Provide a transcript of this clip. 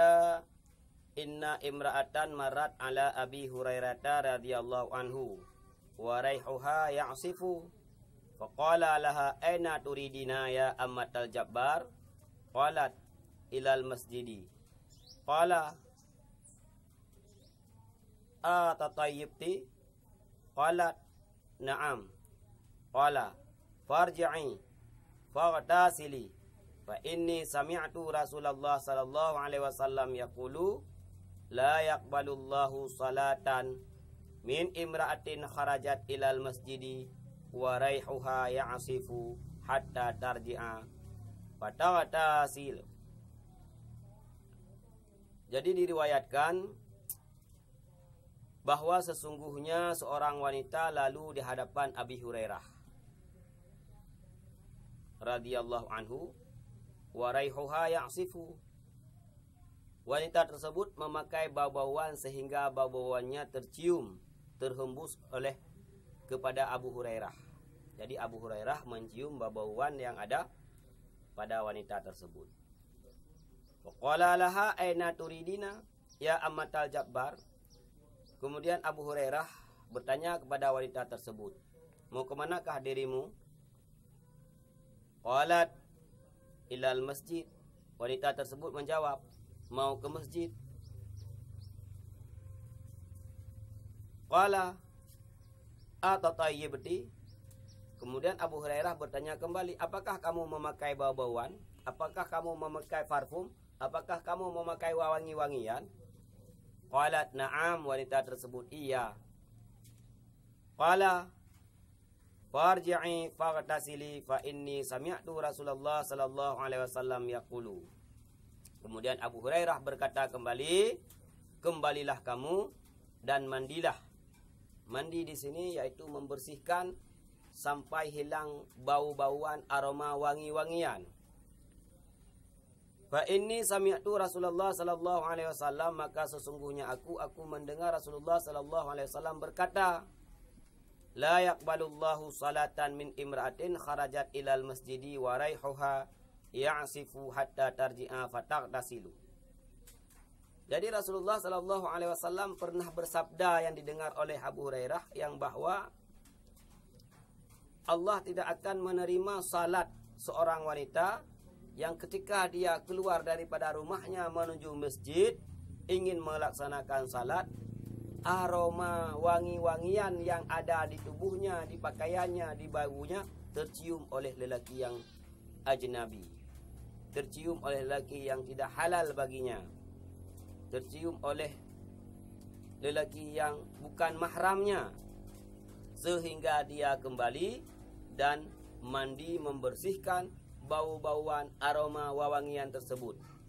berkata inna imra'atan marat ala abi hurairah radhiyallahu anhu wa raihuha ya'sifu faqala laha aina turidina ya ammat al-jabbar qalat ila al-masjidi qala a tatayyibti qalat na'am qala farji'i fa'tasili fa Fa inni sami'tu Rasulullah sallallahu alaihi wasallam yaqulu la yaqbalullahu salatan min imra'atin kharajat ilal masjidi wa raihuha ya'sifu hatta tarji'a fatawata sil Jadi diriwayatkan bahawa sesungguhnya seorang wanita lalu di hadapan Abi Hurairah radhiyallahu anhu waraihuha ya'sifu wanita tersebut memakai bau-bauan sehingga bau-bauannya tercium terhembus oleh kepada Abu Hurairah jadi Abu Hurairah mencium bau-bauan yang ada pada wanita tersebut faqala laha aina turidina ya ammatal jabbar kemudian Abu Hurairah bertanya kepada wanita tersebut mau ke manakah dirimu qalat ilal masjid. Wanita tersebut menjawab, mau ke masjid. Kuala Qala atatayyibti? Kemudian Abu Hurairah bertanya kembali, apakah kamu memakai bau-bauan? Apakah kamu memakai parfum? Apakah kamu memakai wangi-wangian? Kuala na'am wanita tersebut, iya. Kuala farji'i faghtasili fa inni sami'tu Rasulullah sallallahu alaihi wasallam yaqulu. Kemudian Abu Hurairah berkata kembali, kembalilah kamu dan mandilah. Mandi di sini yaitu membersihkan sampai hilang bau-bauan aroma wangi-wangian. Fa inni sami'tu Rasulullah sallallahu alaihi wasallam maka sesungguhnya aku aku mendengar Rasulullah sallallahu alaihi wasallam berkata La yakbalullahu salatan min imra'atin kharajat ilal masjidi wa raihuha ya'sifu hatta tarji'a fataghtasilu. Jadi Rasulullah sallallahu alaihi wasallam pernah bersabda yang didengar oleh Abu Hurairah yang bahwa Allah tidak akan menerima salat seorang wanita yang ketika dia keluar daripada rumahnya menuju masjid ingin melaksanakan salat aroma wangi-wangian yang ada di tubuhnya, di pakaiannya, di baunya tercium oleh lelaki yang ajnabi. Tercium oleh lelaki yang tidak halal baginya. Tercium oleh lelaki yang bukan mahramnya sehingga dia kembali dan mandi membersihkan bau-bauan aroma wawangian tersebut.